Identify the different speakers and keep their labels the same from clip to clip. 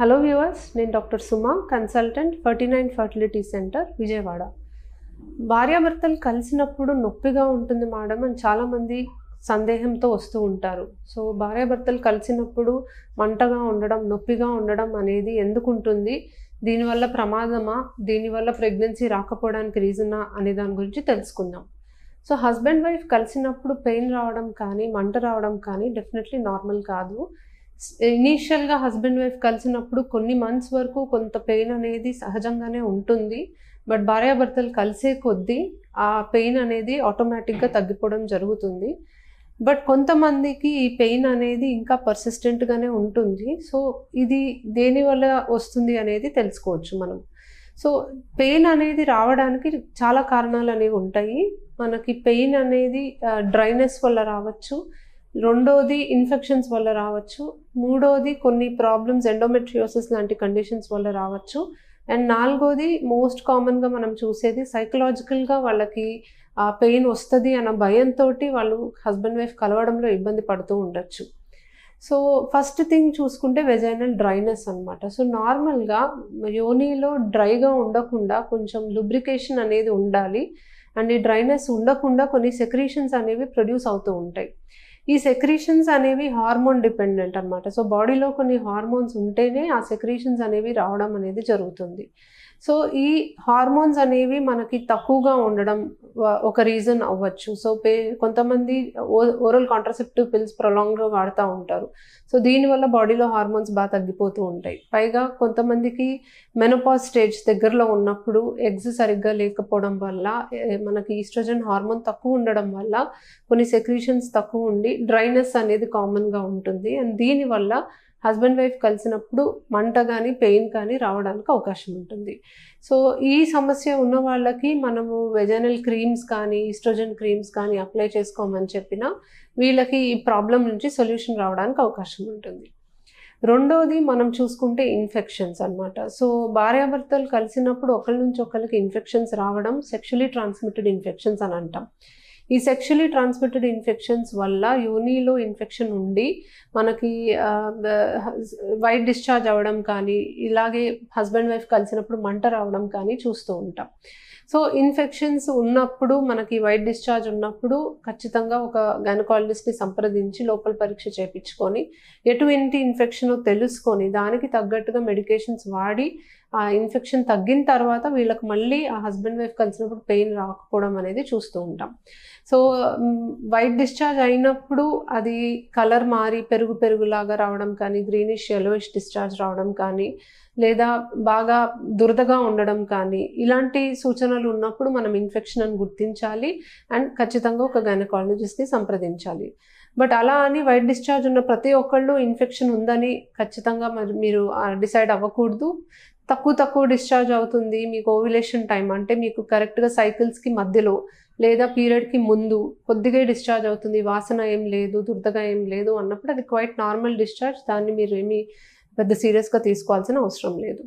Speaker 1: hello viewers నేను doctor Suma consultant forty nine fertility centre Vijayawada భార్యాభర్తలు కలిసినప్పుడు నొప్పిగా ఉంటుంది మేడం అని చాలామంది సందేహంతో వస్తూ ఉంటారు సో భార్యాభర్తలు కలిసినప్పుడు మంటగా ఉండడం నొప్పిగా ఉండడం అనేది ఎందుకు ఉంటుంది దీనివల్ల ప్రమాదమా దీనివల్ల ప్రెగ్నెన్సీ రాకపోవడానికి రీజనా అనే దాని గురించి తెలుసుకుందాం సో హస్బెండ్ వైఫ్ కలిసినప్పుడు పెయిన్ రావడం కానీ మంట రావడం కానీ డెఫినెట్లీ నార్మల్ కాదు ఇనీషియల్గా హస్బెండ్ వైఫ్ కలిసినప్పుడు కొన్ని మంత్స్ వరకు కొంత పెయిన్ అనేది సహజంగానే ఉంటుంది బట్ భార్యాభర్తలు కలిసే కొద్దీ ఆ పెయిన్ అనేది ఆటోమేటిక్గా తగ్గిపోవడం జరుగుతుంది బట్ కొంతమందికి ఈ పెయిన్ అనేది ఇంకా పర్సిస్టెంట్గానే ఉంటుంది సో ఇది దేని వల్ల వస్తుంది అనేది తెలుసుకోవచ్చు మనం సో పెయిన్ అనేది రావడానికి చాలా కారణాలు అనేవి ఉంటాయి మనకి పెయిన్ అనేది డ్రైనెస్ వల్ల రావచ్చు రెండోది ఇన్ఫెక్షన్స్ వల్ల రావచ్చు మూడోది కొన్ని ప్రాబ్లమ్స్ ఎండోమెట్రియోసిస్ లాంటి కండిషన్స్ వల్ల రావచ్చు అండ్ నాలుగోది మోస్ట్ కామన్గా మనం చూసేది సైకలాజికల్గా వాళ్ళకి ఆ పెయిన్ వస్తుంది అన్న భయంతో వాళ్ళు హస్బెండ్ వైఫ్ కలవడంలో ఇబ్బంది పడుతూ ఉండొచ్చు సో ఫస్ట్ థింగ్ చూసుకుంటే వెజైనల్ డ్రైనెస్ అనమాట సో నార్మల్గా యోనిలో డ్రైగా ఉండకుండా కొంచెం లుబ్రికేషన్ అనేది ఉండాలి అండ్ ఈ డ్రైనెస్ ఉండకుండా కొన్ని సెక్రీషన్స్ అనేవి ప్రొడ్యూస్ అవుతూ ఉంటాయి ఈ సెక్రీషన్స్ అనేవి హార్మోన్ డిపెండెంట్ అనమాట సో బాడీలో కొన్ని హార్మోన్స్ ఉంటేనే ఆ సెక్రీషన్స్ అనేవి రావడం అనేది జరుగుతుంది సో ఈ హార్మోన్స్ అనేవి మనకి తక్కువగా ఉండడం ఒక రీజన్ అవ్వచ్చు సో పే కొంతమంది ఓరల్ కాంట్రసెప్టివ్ పిల్స్ ప్రొలాంగ్గా వాడుతూ ఉంటారు సో దీనివల్ల బాడీలో హార్మోన్స్ బాగా తగ్గిపోతూ ఉంటాయి పైగా కొంతమందికి మెనోపాజ్ స్టేజ్ దగ్గరలో ఉన్నప్పుడు ఎగ్స్ సరిగ్గా లేకపోవడం వల్ల మనకి ఈస్ట్రోజన్ హార్మోన్ తక్కువ ఉండడం వల్ల కొన్ని సెక్రీషన్స్ తక్కువ ఉండి డ్రైనెస్ అనేది కామన్గా ఉంటుంది అండ్ దీనివల్ల హస్బెండ్ వైఫ్ కలిసినప్పుడు మంట కానీ పెయిన్ కానీ రావడానికి అవకాశం ఉంటుంది సో ఈ సమస్య ఉన్న వాళ్ళకి మనము వెజనల్ క్రీమ్స్ కానీ ఈస్ట్రోజన్ క్రీమ్స్ కానీ అప్లై చేసుకోమని చెప్పినా వీళ్ళకి ఈ ప్రాబ్లం నుంచి సొల్యూషన్ రావడానికి అవకాశం ఉంటుంది రెండోది మనం చూసుకుంటే ఇన్ఫెక్షన్స్ అనమాట సో భార్యాభర్తలు కలిసినప్పుడు ఒకరి నుంచి ఒకరికి ఇన్ఫెక్షన్స్ రావడం సెక్షువలీ ట్రాన్స్మిటెడ్ ఇన్ఫెక్షన్స్ అని అంటాం ఈ సెక్షువలీ ట్రాన్స్మిటెడ్ ఇన్ఫెక్షన్స్ వల్ల యోనిలో ఇన్ఫెక్షన్ ఉండి మనకి వైట్ డిశ్చార్జ్ అవ్వడం కానీ ఇలాగే హస్బెండ్ వైఫ్ కలిసినప్పుడు మంట రావడం కానీ చూస్తూ ఉంటాం సో ఇన్ఫెక్షన్స్ ఉన్నప్పుడు మనకి వైట్ డిశ్చార్జ్ ఉన్నప్పుడు ఖచ్చితంగా ఒక గైనకాలజిస్ట్ని సంప్రదించి లోపల పరీక్ష చేయించుకొని ఎటువంటి ఇన్ఫెక్షన్ తెలుసుకొని దానికి తగ్గట్టుగా మెడికేషన్స్ వాడి ఆ ఇన్ఫెక్షన్ తగ్గిన తర్వాత వీళ్ళకి మళ్ళీ ఆ హస్బెండ్ వైఫ్ కలిసినప్పుడు పెయిన్ రాకపోవడం అనేది చూస్తూ ఉంటాం సో వైట్ డిశ్చార్జ్ అయినప్పుడు అది కలర్ మారి పెరుగు పెరుగులాగా రావడం కానీ గ్రీనిష్ ఎలోయిష్ డిశ్చార్జ్ రావడం కానీ లేదా బాగా దురదగా ఉండడం కానీ ఇలాంటి సూచనలు ఉన్నప్పుడు మనం ఇన్ఫెక్షన్ అని గుర్తించాలి అండ్ ఖచ్చితంగా ఒక గైనకాలజిస్ట్ని సంప్రదించాలి బట్ అలా అని వైట్ డిశ్చార్జ్ ఉన్న ప్రతి ఒక్కళ్ళు ఇన్ఫెక్షన్ ఉందని ఖచ్చితంగా మరి మీరు డిసైడ్ అవ్వకూడదు తక్కువ తక్కువ డిశ్చార్జ్ అవుతుంది మీకు ఓవిలేషన్ టైం అంటే మీకు కరెక్ట్గా సైకిల్స్కి మధ్యలో లేదా పీరియడ్కి ముందు కొద్దిగా డిశ్చార్జ్ అవుతుంది వాసన ఏం లేదు దుర్దగా ఏం లేదు అన్నప్పుడు అది క్వైట్ నార్మల్ డిశ్చార్జ్ దాన్ని మీరు ఏమీ పెద్ద సీరియస్గా తీసుకోవాల్సిన అవసరం లేదు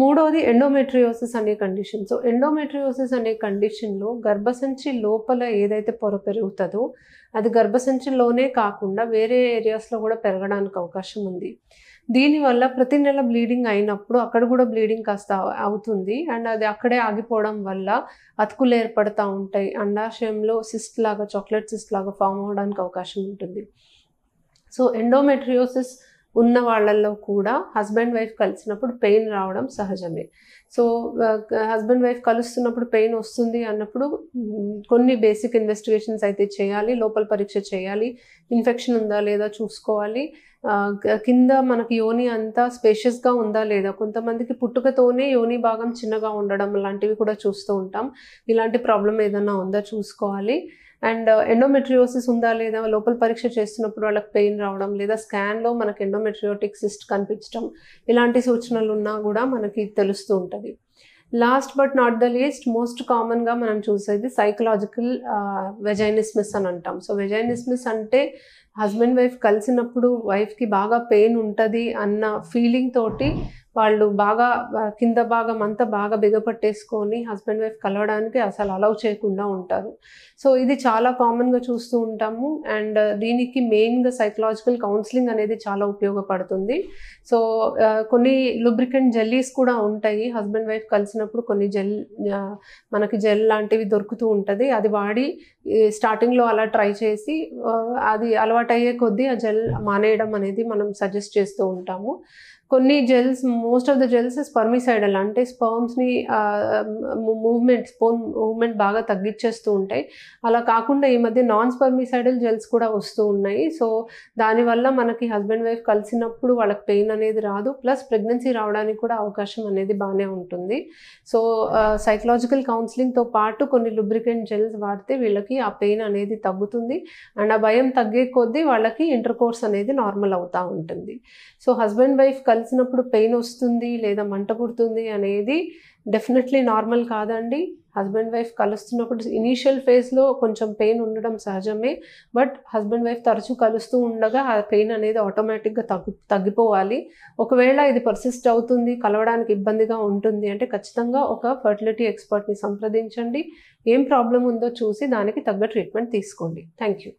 Speaker 1: మూడోది ఎండోమెట్రియోసిస్ అనే కండిషన్ సో ఎండోమెట్రియోసిస్ అనే కండిషన్లో గర్భసంచి లోపల ఏదైతే పొర పెరుగుతుందో అది గర్భసంచిలోనే కాకుండా వేరే ఏరియాస్లో కూడా పెరగడానికి అవకాశం ఉంది దీనివల్ల ప్రతి నెల బ్లీడింగ్ అయినప్పుడు అక్కడ కూడా బ్లీడింగ్ కాస్త అవుతుంది అండ్ అది అక్కడే ఆగిపోవడం వల్ల అతుకులు ఏర్పడతా ఉంటాయి అండాశయంలో సిస్ట్ లాగా చాక్లెట్ సిస్ట్ లాగా ఫామ్ అవడానికి అవకాశం ఉంటుంది సో ఎండోమెట్రియోసిస్ ఉన్న వాళ్ళల్లో కూడా హస్బెండ్ వైఫ్ కలిసినప్పుడు పెయిన్ రావడం సహజమే సో హస్బెండ్ వైఫ్ కలుస్తున్నప్పుడు పెయిన్ వస్తుంది అన్నప్పుడు కొన్ని బేసిక్ ఇన్వెస్టిగేషన్స్ అయితే చేయాలి లోపల పరీక్ష చేయాలి ఇన్ఫెక్షన్ ఉందా లేదా చూసుకోవాలి కింద మనకి యోని అంతా స్పేషియస్గా ఉందా లేదా కొంతమందికి పుట్టుకతోనే యోని భాగం చిన్నగా ఉండడం లాంటివి కూడా చూస్తూ ఉంటాం ఇలాంటి ప్రాబ్లం ఏదైనా ఉందా చూసుకోవాలి అండ్ ఎండోమెట్రియోసిస్ ఉందా లేదా లోపల పరీక్ష చేస్తున్నప్పుడు వాళ్ళకి పెయిన్ రావడం లేదా స్కాన్లో మనకి ఎండోమెట్రియోటిక్ సిస్ట్ కనిపించడం ఇలాంటి సూచనలు ఉన్నా కూడా మనకి తెలుస్తూ ఉంటుంది last but not the least most కామన్గా మనం చూసేది సైకలాజికల్ వెజైనిస్మిస్ అని అంటాం సో వెజైనిస్మిస్ అంటే హస్బెండ్ వైఫ్ కలిసినప్పుడు వైఫ్కి బాగా పెయిన్ ఉంటుంది అన్న ఫీలింగ్ తోటి వాళ్ళు బాగా కింద భాగం అంతా బాగా బిగపట్టేసుకొని హస్బెండ్ వైఫ్ కలవడానికి అసలు అలౌ చేయకుండా ఉంటారు సో ఇది చాలా కామన్గా చూస్తూ ఉంటాము అండ్ దీనికి మెయిన్గా సైకలాజికల్ కౌన్సిలింగ్ అనేది చాలా ఉపయోగపడుతుంది సో కొన్ని లూబ్రికెంట్ జెల్లీస్ కూడా ఉంటాయి హస్బెండ్ వైఫ్ కలిసినప్పుడు కొన్ని జెల్ మనకి జెల్ లాంటివి దొరుకుతూ ఉంటుంది అది వాడి స్టార్టింగ్లో అలా ట్రై చేసి అది అలవాటు అలవాటు అయ్యే కొద్దీ ఆ జెల్ మానేయడం అనేది మనం సజెస్ట్ చేస్తూ ఉంటాము కొన్ని gels most of the gels spermicidal spermicidal అంటే స్పర్మ్స్ని మూవ్మెంట్ స్పోన్ మూవ్మెంట్ బాగా తగ్గించేస్తూ ఉంటాయి అలా కాకుండా ఈ మధ్య నాన్ స్పర్మిసైడల్ జెల్స్ కూడా వస్తూ ఉన్నాయి సో దానివల్ల మనకి హస్బెండ్ వైఫ్ కలిసినప్పుడు వాళ్ళకి పెయిన్ అనేది రాదు ప్లస్ ప్రెగ్నెన్సీ రావడానికి కూడా అవకాశం అనేది బాగానే ఉంటుంది సో సైకలాజికల్ కౌన్సిలింగ్తో పాటు కొన్ని లుబ్రికెంట్ జెల్స్ వాడితే వీళ్ళకి ఆ పెయిన్ అనేది తగ్గుతుంది అండ్ ఆ భయం తగ్గే కొద్దీ వాళ్ళకి ఇంటర్ కోర్స్ అనేది నార్మల్ అవుతూ ఉంటుంది సో హస్బెండ్ వైఫ్ కలిసి కలిసినప్పుడు పెయిన్ వస్తుంది లేదా మంట పుడుతుంది అనేది డెఫినెట్లీ నార్మల్ కాదండి హస్బెండ్ వైఫ్ కలుస్తున్నప్పుడు ఇనీషియల్ ఫేజ్లో కొంచెం పెయిన్ ఉండడం సహజమే బట్ హస్బెండ్ వైఫ్ తరచూ కలుస్తూ ఉండగా ఆ పెయిన్ అనేది ఆటోమేటిక్గా తగ్గు తగ్గిపోవాలి ఒకవేళ ఇది పర్సిస్ట్ అవుతుంది కలవడానికి ఇబ్బందిగా ఉంటుంది అంటే ఖచ్చితంగా ఒక ఫర్టిలిటీ ఎక్స్పర్ట్ని సంప్రదించండి ఏం ప్రాబ్లం ఉందో చూసి దానికి తగ్గ ట్రీట్మెంట్ తీసుకోండి థ్యాంక్ యూ